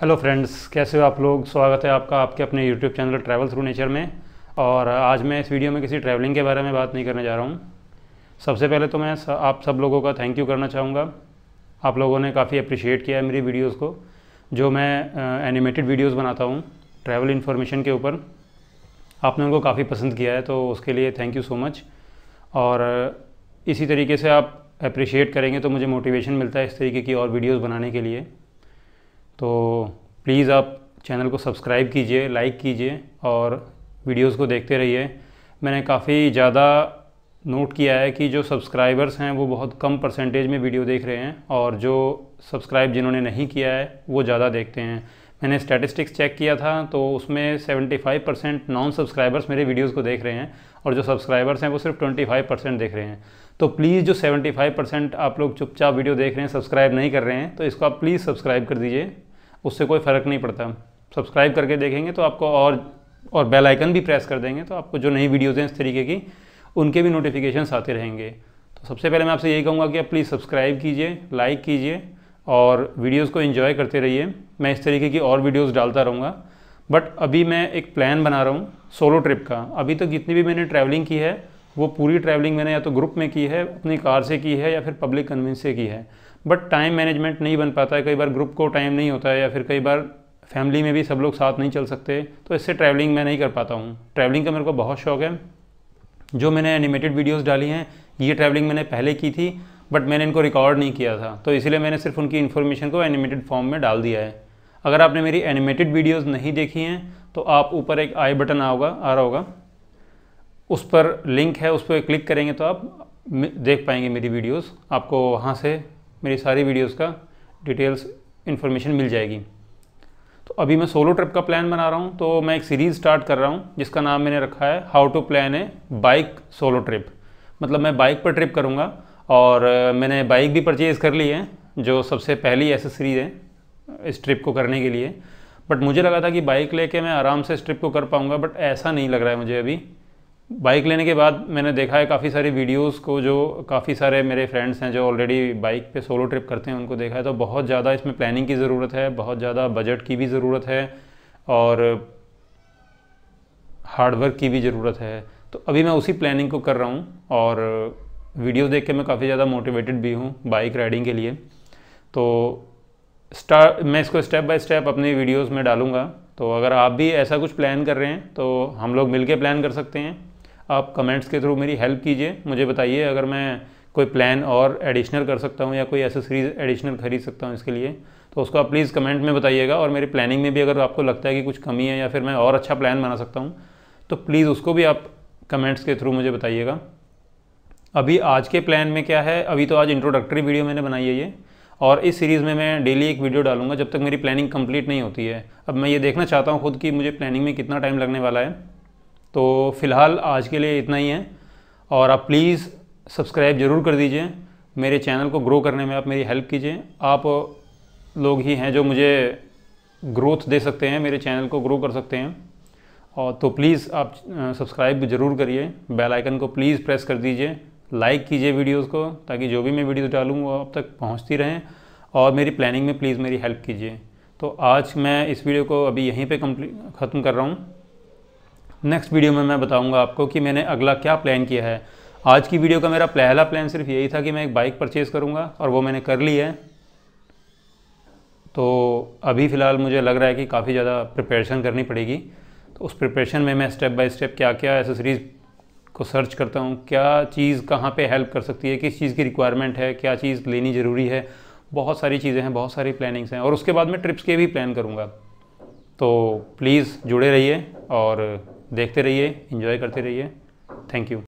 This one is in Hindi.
हेलो फ्रेंड्स कैसे हो आप लोग स्वागत है आपका आपके अपने YouTube channel travel through nature में और आज मैं इस वीडियो में किसी ट्रैवलिंग के बारे में बात नहीं करने जा रहा हूँ सबसे पहले तो मैं आप सब लोगों का थैंक यू करना चाहूँगा आप लोगों ने काफ़ी अप्रिशिएट किया है मेरी वीडियोज़ को जो मैं एनिमेटेड वीडियोज़ बनाता हूँ ट्रैवल इन्फॉर्मेशन के ऊपर आपने उनको काफ़ी पसंद किया है तो उसके लिए थैंक यू सो मच और इसी तरीके से आप अप्रिशिएट करेंगे तो मुझे मोटिवेशन मिलता है इस तरीके की और वीडियोज़ बनाने के लिए तो प्लीज़ आप चैनल को सब्सक्राइब कीजिए लाइक कीजिए और वीडियोस को देखते रहिए मैंने काफ़ी ज़्यादा नोट किया है कि जो सब्सक्राइबर्स हैं वो बहुत कम परसेंटेज में वीडियो देख रहे हैं और जो सब्सक्राइब जिन्होंने नहीं किया है वो ज़्यादा देखते हैं मैंने स्टैटिस्टिक्स चेक किया था तो उसमें 75 परसेंट नॉन सब्सक्राइबर्स मेरे वीडियोस को देख रहे हैं और जो सब्सक्राइबर्स हैं वो सिर्फ 25 परसेंट देख रहे हैं तो प्लीज़ जो 75 परसेंट आप लोग चुपचाप वीडियो देख रहे हैं सब्सक्राइब नहीं कर रहे हैं तो इसको आप प्लीज़ सब्सक्राइब कर दीजिए उससे कोई फ़र्क नहीं पड़ता सब्सक्राइब करके देखेंगे तो आपको और और बेल आइकन भी प्रेस कर देंगे तो आपको जो नई वीडियोज़ हैं इस तरीके की उनके भी नोटिफिकेशन आते रहेंगे तो सबसे पहले मैं आपसे यही कहूँगा कि आप प्लीज़ सब्सक्राइब कीजिए लाइक कीजिए और वीडियोज़ को इन्जॉय करते रहिए मैं इस तरीके की और वीडियोज़ डालता रहूँगा बट अभी मैं एक प्लान बना रहा हूँ सोलो ट्रिप का अभी तक तो जितनी भी मैंने ट्रैवलिंग की है वो पूरी ट्रैवलिंग मैंने या तो ग्रुप में की है अपनी कार से की है या फिर पब्लिक कन्वेंस से की है बट टाइम मैनेजमेंट नहीं बन पाता है कई बार ग्रुप को टाइम नहीं होता है या फिर कई बार फैमिली में भी सब लोग साथ नहीं चल सकते तो इससे ट्रैवलिंग मैं नहीं कर पाता हूँ ट्रैवलिंग का मेरे को बहुत शौक है जो मैंने एनिमेटेड वीडियोस डाली हैं ये ट्रैवलिंग मैंने पहले की थी बट मैंने इनको रिकॉर्ड नहीं किया था तो इसलिए मैंने सिर्फ उनकी इन्फॉर्मेशन को एनिमेटेड फॉर्म में डाल दिया है अगर आपने मेरी एनिमेटेड वीडियोस नहीं देखी हैं तो आप ऊपर एक आई बटन आओगा आ रहा होगा उस पर लिंक है उस पर क्लिक करेंगे तो आप देख पाएंगे मेरी वीडियोस आपको वहाँ से मेरी सारी वीडियोस का डिटेल्स इन्फॉर्मेशन मिल जाएगी तो अभी मैं सोलो ट्रिप का प्लान बना रहा हूँ तो मैं एक सीरीज़ स्टार्ट कर रहा हूँ जिसका नाम मैंने रखा है how to plan a bike solo trip मतलब मैं बाइक पर ट्रिप करूँगा और मैंने बाइक भी परचेज़ कर ली है जो सबसे पहली एसेसरीज है इस ट्रिप को करने के लिए बट मुझे लगा था कि बाइक लेके मैं आराम से इस ट्रिप को कर पाऊँगा बट ऐसा नहीं लग रहा है मुझे अभी बाइक लेने के बाद मैंने देखा है काफ़ी सारी वीडियोस को जो काफ़ी सारे मेरे फ्रेंड्स हैं जो ऑलरेडी बाइक पे सोलो ट्रिप करते हैं उनको देखा है तो बहुत ज़्यादा इसमें प्लानिंग की ज़रूरत है बहुत ज़्यादा बजट की भी ज़रूरत है और हार्डवर्क की भी ज़रूरत है तो अभी मैं उसी प्लानिंग को कर रहा हूँ और वीडियो देख के मैं काफ़ी ज़्यादा मोटिवेटेड भी हूँ बाइक राइडिंग के लिए तो स्टार मैं इसको स्टेप बाय स्टेप अपनी वीडियोस में डालूँगा तो अगर आप भी ऐसा कुछ प्लान कर रहे हैं तो हम लोग मिलके प्लान कर सकते हैं आप कमेंट्स के थ्रू मेरी हेल्प कीजिए मुझे बताइए अगर मैं कोई प्लान और एडिशनल कर सकता हूँ या कोई एसेसरीज एडिशनल खरीद सकता हूँ इसके लिए तो उसको आप प्लीज़ कमेंट में बताइएगा और मेरी प्लानिंग में भी अगर आपको लगता है कि कुछ कमी है या फिर मैं और अच्छा प्लान बना सकता हूँ तो प्लीज़ उसको भी आप कमेंट्स के थ्रू मुझे बताइएगा अभी आज के प्लान में क्या है अभी तो आज इंट्रोडक्टरी वीडियो मैंने बनाई है ये और इस सीरीज़ में मैं डेली एक वीडियो डालूंगा जब तक मेरी प्लानिंग कंप्लीट नहीं होती है अब मैं ये देखना चाहता हूँ खुद कि मुझे प्लानिंग में कितना टाइम लगने वाला है तो फ़िलहाल आज के लिए इतना ही है और आप प्लीज़ सब्सक्राइब ज़रूर कर दीजिए मेरे चैनल को ग्रो करने में आप मेरी हेल्प कीजिए आप लोग ही हैं जो मुझे ग्रोथ दे सकते हैं मेरे चैनल को ग्रो कर सकते हैं और तो प्लीज़ आप सब्सक्राइब ज़रूर करिए बेल आइकन को प्लीज़ प्रेस कर दीजिए लाइक कीजिए वीडियोस को ताकि जो भी मैं वीडियो डालूँ वो आप तक पहुँचती रहें और मेरी प्लानिंग में प्लीज़ मेरी हेल्प कीजिए तो आज मैं इस वीडियो को अभी यहीं पर कंप्लीट ख़त्म कर रहा हूँ नेक्स्ट वीडियो में मैं बताऊँगा आपको कि मैंने अगला क्या प्लान किया है आज की वीडियो का मेरा पहला प्लान सिर्फ यही था कि मैं एक बाइक परचेज़ करूँगा और वो मैंने कर ली है तो अभी फ़िलहाल मुझे लग रहा है कि काफ़ी ज़्यादा प्रिपरेशन करनी पड़ेगी तो उस प्रिपरेशन में मैं स्टेप बाय स्टेप क्या क्या एसेसरीज़ को सर्च करता हूँ क्या चीज़ कहाँ पे हेल्प कर सकती है किस चीज़ की रिक्वायरमेंट है क्या चीज़ लेनी ज़रूरी है बहुत सारी चीज़ें हैं बहुत सारी प्लानिंग्स हैं और उसके बाद मैं ट्रिप्स के भी प्लान करूँगा तो प्लीज़ जुड़े रहिए और देखते रहिए इन्जॉय करते रहिए थैंक यू